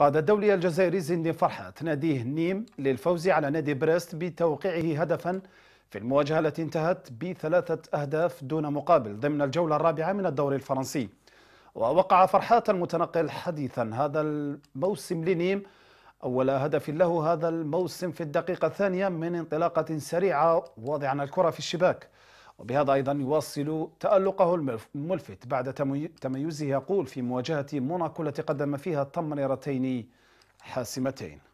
قاد الدولي الجزائري زندي فرحات ناديه نيم للفوز على نادي بريست بتوقيعه هدفا في المواجهة التي انتهت بثلاثة أهداف دون مقابل ضمن الجولة الرابعة من الدوري الفرنسي ووقع فرحات المتنقل حديثا هذا الموسم لنيم أول هدف له هذا الموسم في الدقيقة الثانية من انطلاقة سريعة واضعا الكرة في الشباك وبهذا أيضا يواصل تألقه الملفت بعد تميزه يقول في مواجهة موناكو التي قدم فيها تمريرتين حاسمتين